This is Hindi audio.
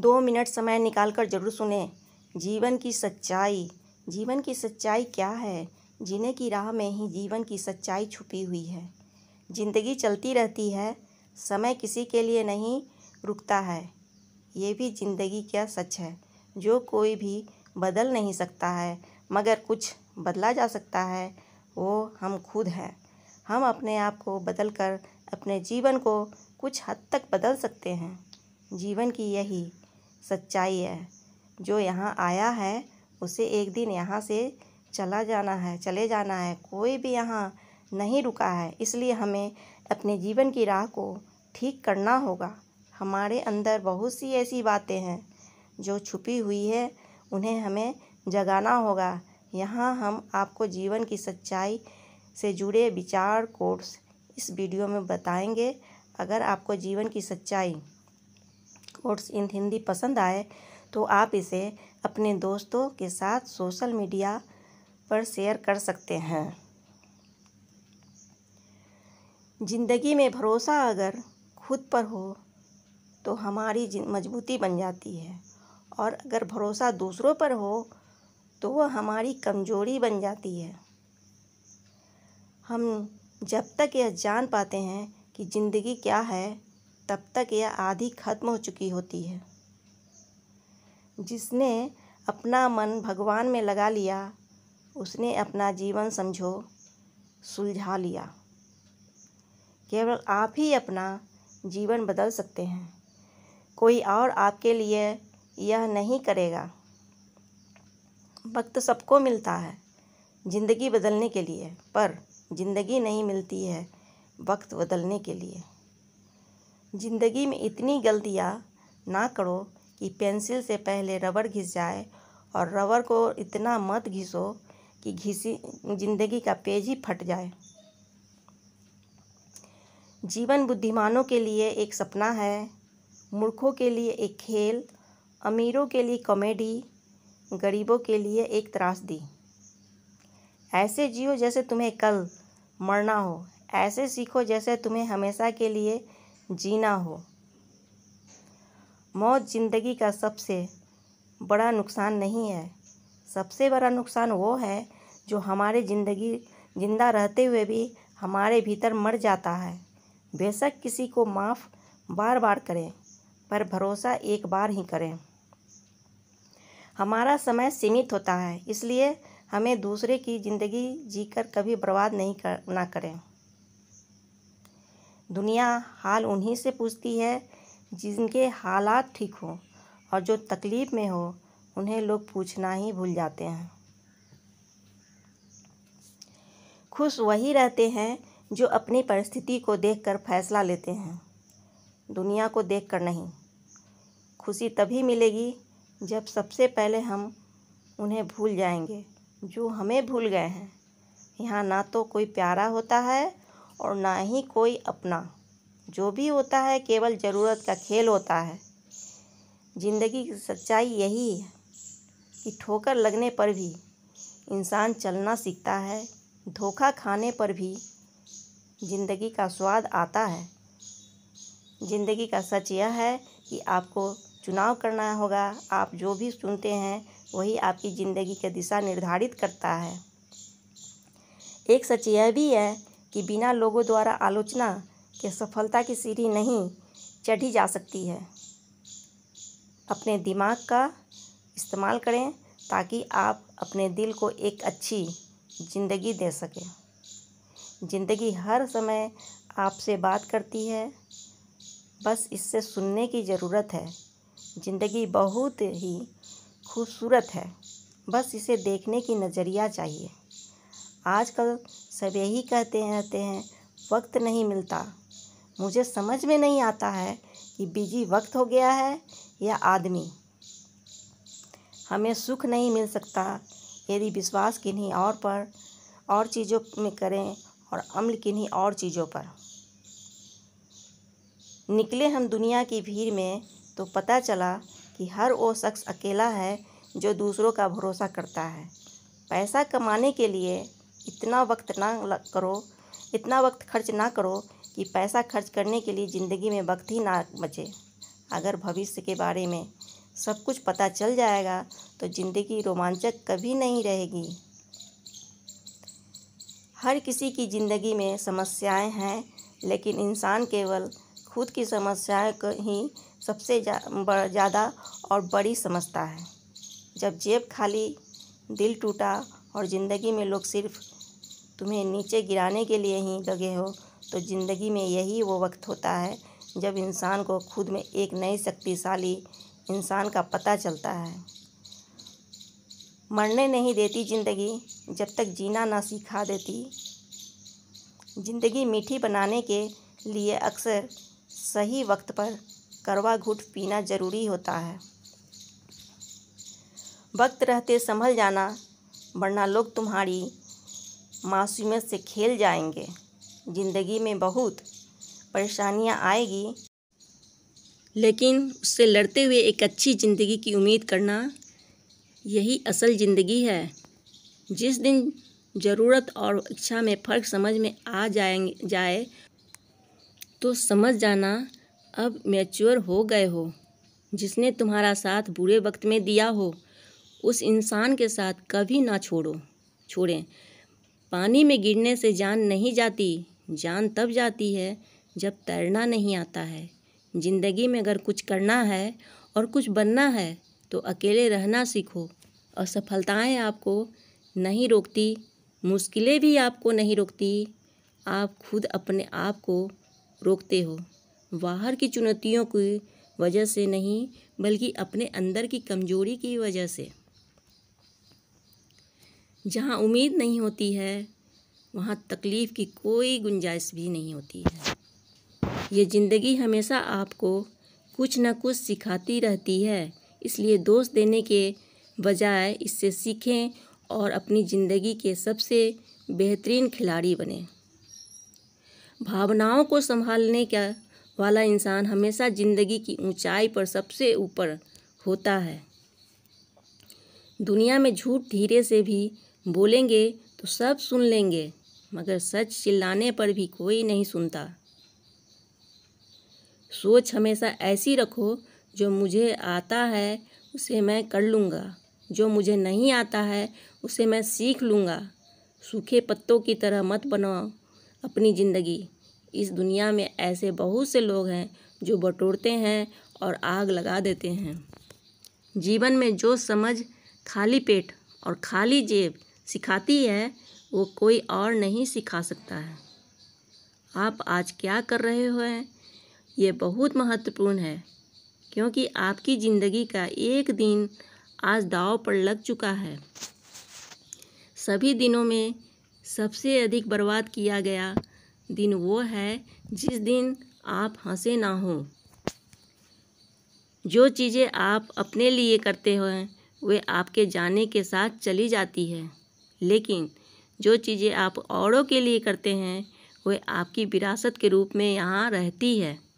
दो मिनट समय निकालकर जरूर सुने जीवन की सच्चाई जीवन की सच्चाई क्या है जीने की राह में ही जीवन की सच्चाई छुपी हुई है ज़िंदगी चलती रहती है समय किसी के लिए नहीं रुकता है ये भी ज़िंदगी क्या सच है जो कोई भी बदल नहीं सकता है मगर कुछ बदला जा सकता है वो हम खुद हैं हम अपने आप को बदल कर अपने जीवन को कुछ हद तक बदल सकते हैं जीवन की यही सच्चाई है जो यहाँ आया है उसे एक दिन यहाँ से चला जाना है चले जाना है कोई भी यहाँ नहीं रुका है इसलिए हमें अपने जीवन की राह को ठीक करना होगा हमारे अंदर बहुत सी ऐसी बातें हैं जो छुपी हुई है उन्हें हमें जगाना होगा यहाँ हम आपको जीवन की सच्चाई से जुड़े विचार कोर्स इस वीडियो में बताएंगे अगर आपको जीवन की सच्चाई स्पोर्ट्स इन हिंदी पसंद आए तो आप इसे अपने दोस्तों के साथ सोशल मीडिया पर शेयर कर सकते हैं ज़िंदगी में भरोसा अगर खुद पर हो तो हमारी मजबूती बन जाती है और अगर भरोसा दूसरों पर हो तो वह हमारी कमजोरी बन जाती है हम जब तक यह जान पाते हैं कि ज़िंदगी क्या है तब तक यह आधी खत्म हो चुकी होती है जिसने अपना मन भगवान में लगा लिया उसने अपना जीवन समझो सुलझा लिया केवल आप ही अपना जीवन बदल सकते हैं कोई और आपके लिए यह नहीं करेगा वक्त सबको मिलता है ज़िंदगी बदलने के लिए पर ज़िंदगी नहीं मिलती है वक्त बदलने के लिए ज़िंदगी में इतनी गलतियाँ ना करो कि पेंसिल से पहले रबड़ घिस जाए और रबड़ को इतना मत घिसो कि घिसी ज़िंदगी का पेज ही फट जाए जीवन बुद्धिमानों के लिए एक सपना है मूर्खों के लिए एक खेल अमीरों के लिए कॉमेडी गरीबों के लिए एक त्रासदी ऐसे जियो जैसे तुम्हें कल मरना हो ऐसे सीखो जैसे तुम्हें हमेशा के लिए जीना हो मौत ज़िंदगी का सबसे बड़ा नुकसान नहीं है सबसे बड़ा नुकसान वो है जो हमारे ज़िंदगी ज़िंदा रहते हुए भी हमारे भीतर मर जाता है बेशक किसी को माफ़ बार बार करें पर भरोसा एक बार ही करें हमारा समय सीमित होता है इसलिए हमें दूसरे की ज़िंदगी जीकर कभी बर्बाद नहीं कर ना करें दुनिया हाल उन्हीं से पूछती है जिनके हालात ठीक हो और जो तकलीफ़ में हो उन्हें लोग पूछना ही भूल जाते हैं खुश वही रहते हैं जो अपनी परिस्थिति को देखकर फैसला लेते हैं दुनिया को देखकर नहीं खुशी तभी मिलेगी जब सबसे पहले हम उन्हें भूल जाएंगे जो हमें भूल गए हैं यहाँ ना तो कोई प्यारा होता है और ना ही कोई अपना जो भी होता है केवल ज़रूरत का खेल होता है ज़िंदगी की सच्चाई यही है कि ठोकर लगने पर भी इंसान चलना सीखता है धोखा खाने पर भी ज़िंदगी का स्वाद आता है ज़िंदगी का सच यह है कि आपको चुनाव करना होगा आप जो भी सुनते हैं वही आपकी ज़िंदगी की दिशा निर्धारित करता है एक सच यह भी है कि बिना लोगों द्वारा आलोचना के सफलता की सीढ़ी नहीं चढ़ी जा सकती है अपने दिमाग का इस्तेमाल करें ताकि आप अपने दिल को एक अच्छी ज़िंदगी दे सकें ज़िंदगी हर समय आपसे बात करती है बस इससे सुनने की ज़रूरत है ज़िंदगी बहुत ही खूबसूरत है बस इसे देखने की नज़रिया चाहिए आजकल सब यही कहते रहते हैं वक्त नहीं मिलता मुझे समझ में नहीं आता है कि बिजी वक्त हो गया है या आदमी हमें सुख नहीं मिल सकता यदि विश्वास किन्हीं और पर और चीज़ों में करें और अम्ल किन्हीं और चीज़ों पर निकले हम दुनिया की भीड़ में तो पता चला कि हर वो शख्स अकेला है जो दूसरों का भरोसा करता है पैसा कमाने के लिए इतना वक्त ना करो इतना वक्त खर्च ना करो कि पैसा खर्च करने के लिए ज़िंदगी में वक्त ही ना बचे अगर भविष्य के बारे में सब कुछ पता चल जाएगा तो ज़िंदगी रोमांचक कभी नहीं रहेगी हर किसी की ज़िंदगी में समस्याएं हैं लेकिन इंसान केवल खुद की समस्याएं को ही सबसे ज़्यादा जा, और बड़ी समझता है जब जेब खाली दिल टूटा और ज़िंदगी में लोग सिर्फ तुम्हें नीचे गिराने के लिए ही लगे हो तो ज़िंदगी में यही वो वक्त होता है जब इंसान को खुद में एक नई शक्तिशाली इंसान का पता चलता है मरने नहीं देती ज़िंदगी जब तक जीना ना सिखा देती ज़िंदगी मीठी बनाने के लिए अक्सर सही वक्त पर करवा घुट पीना ज़रूरी होता है वक्त रहते संभल जाना वरना लोग तुम्हारी मासूमियत से खेल जाएंगे ज़िंदगी में बहुत परेशानियां आएगी लेकिन उससे लड़ते हुए एक अच्छी ज़िंदगी की उम्मीद करना यही असल ज़िंदगी है जिस दिन ज़रूरत और इच्छा में फ़र्क समझ में आ जाएंगे जाए तो समझ जाना अब मैच्योर हो गए हो जिसने तुम्हारा साथ बुरे वक्त में दिया हो उस इंसान के साथ कभी ना छोड़ो छोड़ें पानी में गिरने से जान नहीं जाती जान तब जाती है जब तैरना नहीं आता है ज़िंदगी में अगर कुछ करना है और कुछ बनना है तो अकेले रहना सीखो और सफलताएं आपको नहीं रोकती मुश्किलें भी आपको नहीं रोकती आप खुद अपने आप को रोकते हो बाहर की चुनौतियों की वजह से नहीं बल्कि अपने अंदर की कमजोरी की वजह से जहाँ उम्मीद नहीं होती है वहाँ तकलीफ़ की कोई गुंजाइश भी नहीं होती है ये ज़िंदगी हमेशा आपको कुछ ना कुछ सिखाती रहती है इसलिए दोष देने के बजाय इससे सीखें और अपनी ज़िंदगी के सबसे बेहतरीन खिलाड़ी बने भावनाओं को संभालने का वाला इंसान हमेशा ज़िंदगी की ऊंचाई पर सबसे ऊपर होता है दुनिया में झूठ धीरे से भी बोलेंगे तो सब सुन लेंगे मगर सच चिल्लाने पर भी कोई नहीं सुनता सोच हमेशा ऐसी रखो जो मुझे आता है उसे मैं कर लूँगा जो मुझे नहीं आता है उसे मैं सीख लूँगा सूखे पत्तों की तरह मत बनाओ अपनी ज़िंदगी इस दुनिया में ऐसे बहुत से लोग हैं जो बटोरते हैं और आग लगा देते हैं जीवन में जो समझ खाली पेट और खाली जेब सिखाती है वो कोई और नहीं सिखा सकता है आप आज क्या कर रहे हो ये बहुत महत्वपूर्ण है क्योंकि आपकी ज़िंदगी का एक दिन आज दाव पर लग चुका है सभी दिनों में सबसे अधिक बर्बाद किया गया दिन वो है जिस दिन आप हंसे ना हो जो चीज़ें आप अपने लिए करते हो वे आपके जाने के साथ चली जाती है लेकिन जो चीज़ें आप औरों के लिए करते हैं वह आपकी विरासत के रूप में यहाँ रहती है